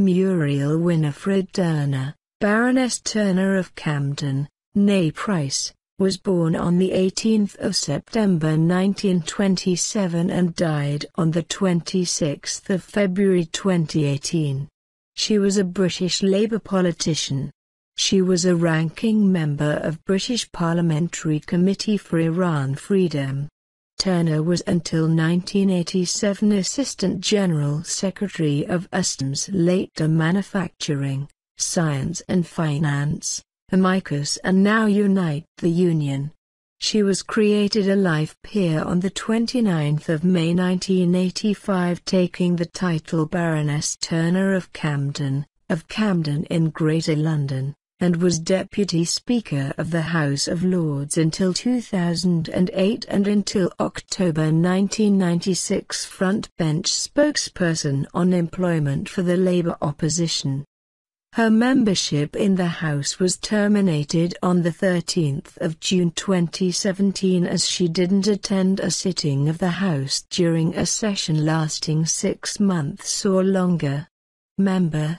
Muriel Winifred Turner, Baroness Turner of Camden, née Price, was born on the 18th of September 1927 and died on the 26th of February 2018. She was a British Labour politician. She was a ranking member of British Parliamentary Committee for Iran Freedom. Turner was until 1987 Assistant General Secretary of Customs later Manufacturing, Science and Finance, Amicus and now Unite the Union. She was created a life peer on 29 May 1985 taking the title Baroness Turner of Camden, of Camden in Greater London and was Deputy Speaker of the House of Lords until 2008 and until October 1996 front bench spokesperson on employment for the Labour opposition. Her membership in the House was terminated on 13 June 2017 as she didn't attend a sitting of the House during a session lasting six months or longer. Member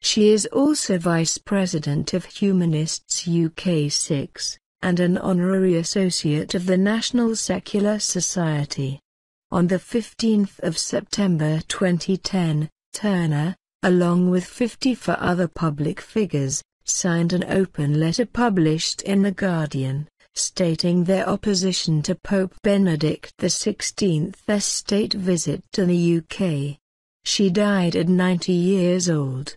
She is also Vice President of Humanists UK 6, and an Honorary Associate of the National Secular Society. On 15 September 2010, Turner, along with 54 other public figures, signed an open letter published in The Guardian, stating their opposition to Pope Benedict XVI's state visit to the UK. She died at 90 years old.